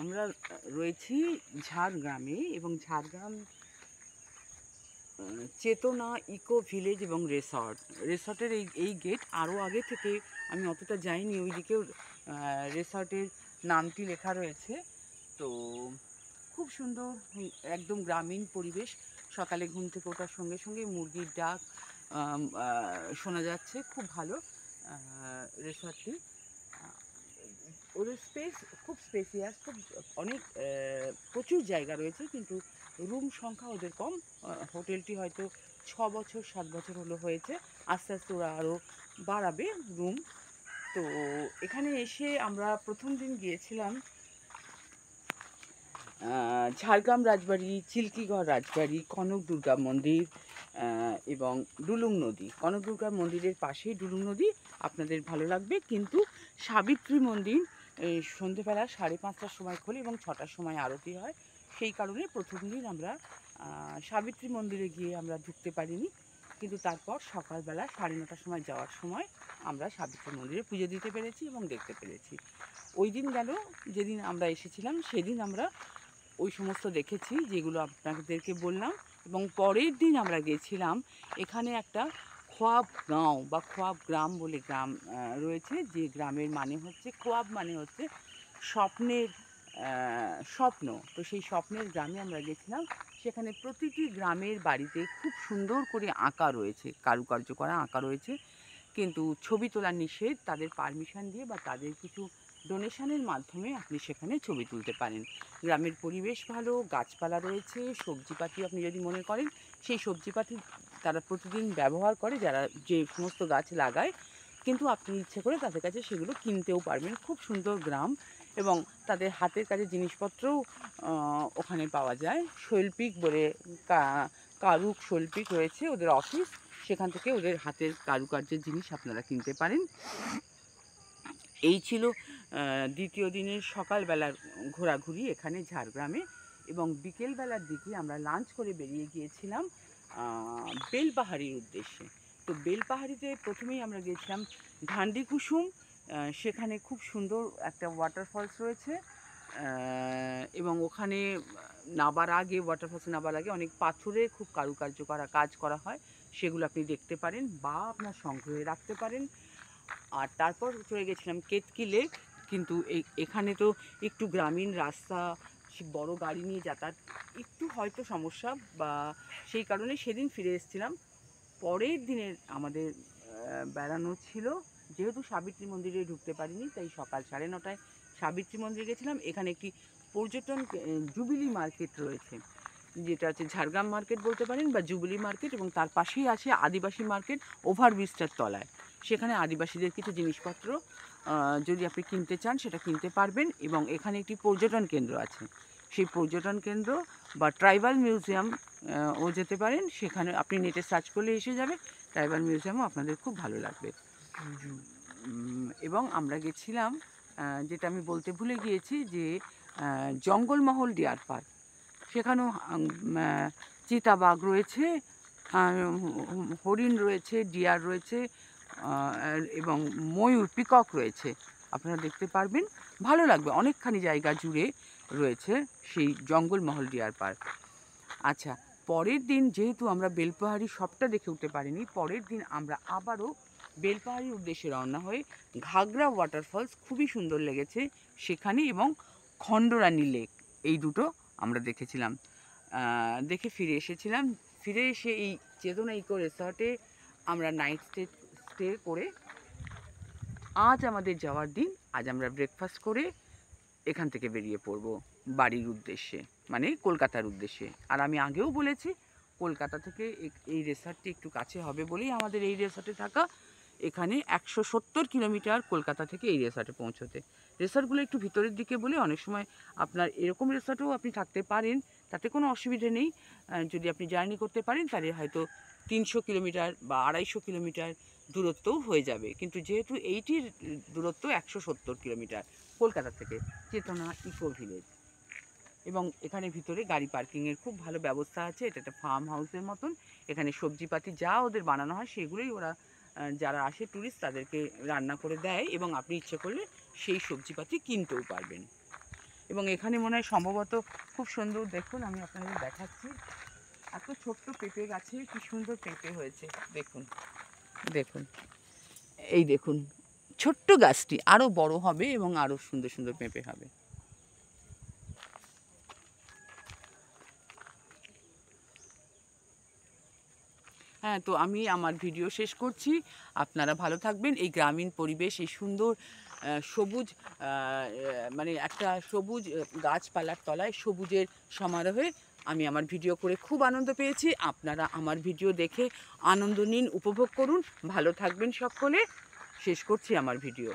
আমরা রয়েছি ঝাড়গ্রামে এবং ঝাড়গ্রাম চেতনা ইকো ভিলেজ এবং রেসর্ট রেসর্টের এই এই গেট আরও আগে থেকে আমি অতটা যাইনি ওইদিকেও রেসর্টের নামটি লেখা রয়েছে তো খুব সুন্দর একদম গ্রামীণ পরিবেশ সকালে ঘুম থেকে ওঠার সঙ্গে সঙ্গে মুরগির ডাক শোনা যাচ্ছে খুব ভালো রেসর্টটি ওদের স্পেস খুব স্পেসিয়াস খুব অনেক প্রচুর জায়গা রয়েছে কিন্তু রুম সংখ্যা ওদের কম হোটেলটি হয়তো ছ বছর সাত বছর হলো হয়েছে আস্তে আস্তে ওরা আরও বাড়াবে রুম তো এখানে এসে আমরা প্রথম দিন গিয়েছিলাম ঝাড়গ্রাম রাজবাড়ি চিল্কিগড় রাজবাড়ি কনক দুর্গা মন্দির এবং ডুলুং নদী কনক দুর্গা মন্দিরের পাশেই ডুলুং নদী আপনাদের ভালো লাগবে কিন্তু সাবিত্রী মন্দির এই সন্ধেবেলা সাড়ে পাঁচটার সময় খুলি এবং ছটার সময় আরতি হয় সেই কারণে প্রথম দিন আমরা সাবিত্রী মন্দিরে গিয়ে আমরা ঢুকতে পারিনি কিন্তু তারপর সকালবেলা সাড়ে নটার সময় যাওয়ার সময় আমরা সাবিত্রী মন্দিরে পুজো দিতে পেরেছি এবং দেখতে পেরেছি ওই দিন গেল যেদিন আমরা এসেছিলাম সেদিন আমরা ওই সমস্ত দেখেছি যেগুলো আপনাদেরকে বললাম এবং পরের দিন আমরা গেছিলাম এখানে একটা খোয়াব গাঁও বা খোয়াব গ্রাম বলে গ্রাম রয়েছে যে গ্রামের মানে হচ্ছে খোয়াব মানে হচ্ছে স্বপ্নের স্বপ্ন তো সেই স্বপ্নের গ্রামে আমরা গেছিলাম সেখানে প্রতিটি গ্রামের বাড়িতে খুব সুন্দর করে আঁকা রয়েছে কারুকার্য করা আঁকা রয়েছে কিন্তু ছবি তোলা নিষেধ তাদের পারমিশন দিয়ে বা তাদের কিছু ডোনেশনের মাধ্যমে আপনি সেখানে ছবি তুলতে পারেন গ্রামের পরিবেশ ভালো গাছপালা রয়েছে সবজিপাতি আপনি যদি মনে করেন সেই সবজিপাতি তারা প্রতিদিন ব্যবহার করে যারা যে সমস্ত গাছ লাগায় কিন্তু আপনি ইচ্ছে করে তাদের কাছে সেগুলো কিনতেও পারবেন খুব সুন্দর গ্রাম এবং তাদের হাতের কাছে জিনিসপত্রও ওখানে পাওয়া যায় শৈল্পিক বলে কারুক শৈল্পিক রয়েছে ওদের অফিস সেখান থেকে ওদের হাতের কারুকার্যের জিনিস আপনারা কিনতে পারেন এই ছিল দ্বিতীয় দিনের সকালবেলার ঘোরাঘুরি এখানে ঝাড়গ্রামে এবং বিকেলবেলার দিকে আমরা লাঞ্চ করে বেরিয়ে গিয়েছিলাম বেলপাহাড়ির উদ্দেশ্যে তো বেলপাহাড়িতে প্রথমেই আমরা গিয়েছিলাম ধান্ডি কুসুম সেখানে খুব সুন্দর একটা ওয়াটারফলস রয়েছে এবং ওখানে নাবার আগে ওয়াটারফলসে নাবার আগে অনেক পাথরে খুব কারুকার্য করা কাজ করা হয় সেগুলো আপনি দেখতে পারেন বা আপনার সংগ্রহে রাখতে পারেন আর তারপর চলে গেছিলাম কেতকি লেক কিন্তু এখানে তো একটু গ্রামীণ রাস্তা বড় গাড়ি নিয়ে যাতায়াত একটু হয়তো সমস্যা বা সেই কারণে সেদিন ফিরে এসেছিলাম পরের দিনের আমাদের বেড়ানো ছিল যেহেতু সাবিত্রী মন্দিরে ঢুকতে পারিনি তাই সকাল সাড়ে নটায় সাবিত্রী মন্দিরে গেছিলাম এখানে একটি পর্যটন জুবিলি মার্কেট রয়েছে যেটা হচ্ছে ঝাড়গ্রাম মার্কেট বলতে পারেন বা জুবিলি মার্কেট এবং তার পাশেই আছে আদিবাসী মার্কেট ওভারব্রিজটার তলায় সেখানে আদিবাসীদের কিছু জিনিসপত্র যদি আপনি কিনতে চান সেটা কিনতে পারবেন এবং এখানে একটি পর্যটন কেন্দ্র আছে সেই পর্যটন কেন্দ্র বা ট্রাইবাল মিউজিয়াম ও যেতে পারেন সেখানে আপনি নেটে সার্চ করলে এসে যাবে ট্রাইবাল মিউজিয়ামও আপনাদের খুব ভালো লাগবে এবং আমরা গেছিলাম যেটা আমি বলতে ভুলে গিয়েছি যে জঙ্গলমহল ডিয়ার পার্ক সেখানেও চিতাবাঘ রয়েছে হরিণ রয়েছে ডিয়ার রয়েছে এবং ময়ূর পিকক রয়েছে আপনারা দেখতে পারবেন ভালো লাগবে অনেকখানি জায়গা জুড়ে রয়েছে সেই জঙ্গলমহল ডিয়ার পার্ক আচ্ছা পরের দিন যেহেতু আমরা বেলপাহাড়ি সবটা দেখে উঠতে পারিনি পরের দিন আমরা আবারও বেলপাহাড়ির উদ্দেশ্যে রওনা হয়ে ঘাগরা ওয়াটারফলস খুবই সুন্দর লেগেছে সেখানে এবং খণ্ডরানী লেক এই দুটো আমরা দেখেছিলাম দেখে ফিরে এসেছিলাম ফিরে এসে এই চেতনা ইকো রেসর্টে আমরা নাইট স্টে স্টে করে আজ আমাদের যাওয়ার দিন আজ আমরা ব্রেকফাস্ট করে এখান থেকে বেরিয়ে পড়ব বাড়ির উদ্দেশ্যে মানে কলকাতার উদ্দেশ্যে আর আমি আগেও বলেছি কলকাতা থেকে এই রেসার্টটি একটু কাছে হবে বলেই আমাদের এই রেসার্টে থাকা এখানে একশো সত্তর কিলোমিটার কলকাতা থেকে এই রেসার্টে পৌঁছতে রেসার্টগুলো একটু ভিতরের দিকে বলে অনেক সময় আপনার এরকম রেসার্টেও আপনি থাকতে পারেন তাতে কোনো অসুবিধে নেই যদি আপনি জার্নি করতে পারেন তাহলে হয়তো তিনশো কিলোমিটার বা আড়াইশো কিলোমিটার দূরত্বও হয়ে যাবে কিন্তু যেহেতু এইটির দূরত্ব একশো সত্তর কিলোমিটার কলকাতা থেকে চেতনা ইকো ভিলেজ এবং এখানে ভিতরে গাড়ি পার্কিংয়ের খুব ভালো ব্যবস্থা আছে এটা একটা ফার্ম হাউসের মতন এখানে সবজিপাতি যা ওদের বানানো হয় সেগুলোই ওরা যারা আসে ট্যুরিস্ট তাদেরকে রান্না করে দেয় এবং আপনি ইচ্ছে করলে সেই সবজিপাতি কিনতেও পারবেন এবং এখানে মনে হয় সম্ভবত খুব সুন্দর দেখুন আমি আপনাদের দেখাচ্ছি এত ছোট্ট পেঁপে গাছে কি সুন্দর পেঁপে হয়েছে দেখুন দেখুন এই দেখুন ছোট্ট গাছটি আরও বড় হবে এবং আরও সুন্দর সুন্দর পেঁপে হবে হ্যাঁ তো আমি আমার ভিডিও শেষ করছি আপনারা ভালো থাকবেন এই গ্রামীণ পরিবেশ এই সুন্দর সবুজ মানে একটা সবুজ গাছপালার তলায় সবুজের সমারোহে আমি আমার ভিডিও করে খুব আনন্দ পেয়েছি আপনারা আমার ভিডিও দেখে আনন্দ নিন উপভোগ করুন ভালো থাকবেন সকলে শেষ করছি আমার ভিডিও